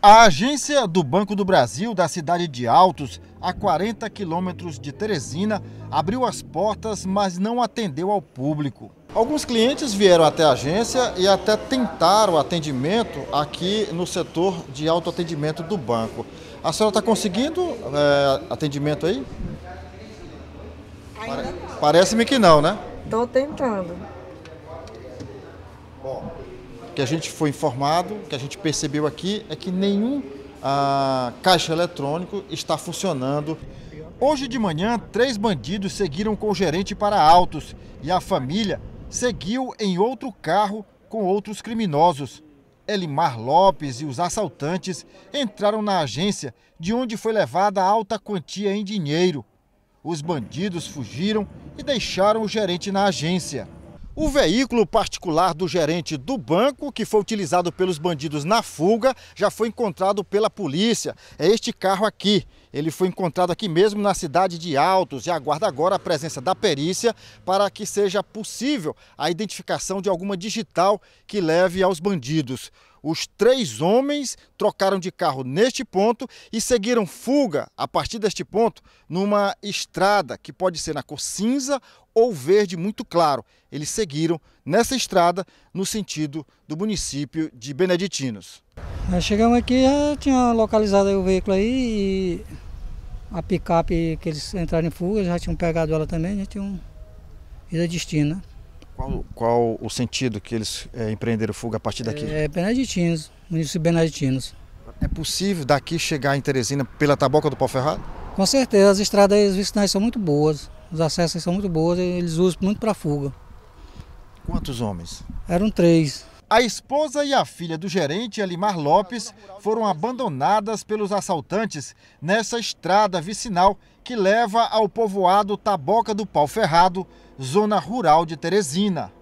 A agência do Banco do Brasil da cidade de Altos, a 40 quilômetros de Teresina, abriu as portas, mas não atendeu ao público. Alguns clientes vieram até a agência e até tentaram atendimento aqui no setor de autoatendimento do banco. A senhora está conseguindo é, atendimento aí? Pare Parece-me que não, né? Estou tentando. Bom, que a gente foi informado, que a gente percebeu aqui, é que nenhum ah, caixa eletrônico está funcionando. Hoje de manhã, três bandidos seguiram com o gerente para Altos e a família seguiu em outro carro com outros criminosos. Elimar Lopes e os assaltantes entraram na agência, de onde foi levada alta quantia em dinheiro. Os bandidos fugiram e deixaram o gerente na agência. O veículo particular do gerente do banco, que foi utilizado pelos bandidos na fuga, já foi encontrado pela polícia. É este carro aqui. Ele foi encontrado aqui mesmo na cidade de Altos e aguarda agora a presença da perícia para que seja possível a identificação de alguma digital que leve aos bandidos. Os três homens trocaram de carro neste ponto e seguiram fuga a partir deste ponto numa estrada que pode ser na cor cinza ou verde muito claro. Eles seguiram nessa estrada no sentido do município de Beneditinos. Nós chegamos aqui, já tinha localizado o veículo aí e a picape que eles entraram em fuga, já tinham pegado ela também, já tinham ido a destino. Né? Qual, qual, o sentido que eles é, empreenderam fuga a partir daqui? É Beneditinos, município Beneditinos. É possível daqui chegar em Teresina pela Taboca do Pau Ferrado? Com certeza, as estradas vicinais são muito boas. Os acessos são muito bons e eles usam muito para fuga. Quantos homens? Eram três. A esposa e a filha do gerente, Alimar Lopes, foram abandonadas pelos assaltantes nessa estrada vicinal que leva ao povoado Taboca do Pau Ferrado, zona rural de Teresina.